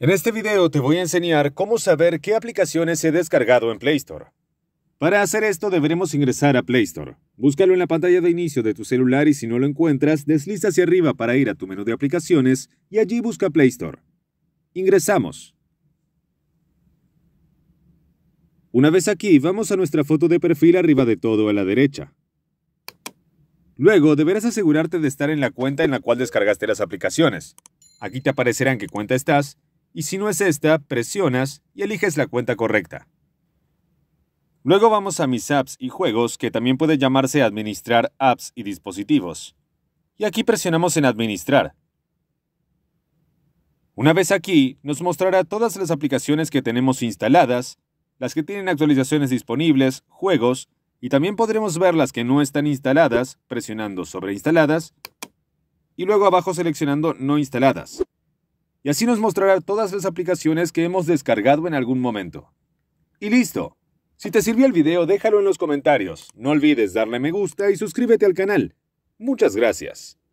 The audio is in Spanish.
En este video te voy a enseñar cómo saber qué aplicaciones he descargado en Play Store. Para hacer esto deberemos ingresar a Play Store. Búscalo en la pantalla de inicio de tu celular y si no lo encuentras, desliza hacia arriba para ir a tu menú de aplicaciones y allí busca Play Store. Ingresamos. Una vez aquí, vamos a nuestra foto de perfil arriba de todo a la derecha. Luego, deberás asegurarte de estar en la cuenta en la cual descargaste las aplicaciones. Aquí te aparecerán qué cuenta estás y si no es esta, presionas y eliges la cuenta correcta. Luego vamos a mis apps y juegos, que también puede llamarse administrar apps y dispositivos. Y aquí presionamos en administrar. Una vez aquí, nos mostrará todas las aplicaciones que tenemos instaladas, las que tienen actualizaciones disponibles, juegos, y también podremos ver las que no están instaladas, presionando sobre instaladas, y luego abajo seleccionando no instaladas y así nos mostrará todas las aplicaciones que hemos descargado en algún momento. Y listo. Si te sirvió el video, déjalo en los comentarios. No olvides darle me gusta y suscríbete al canal. Muchas gracias.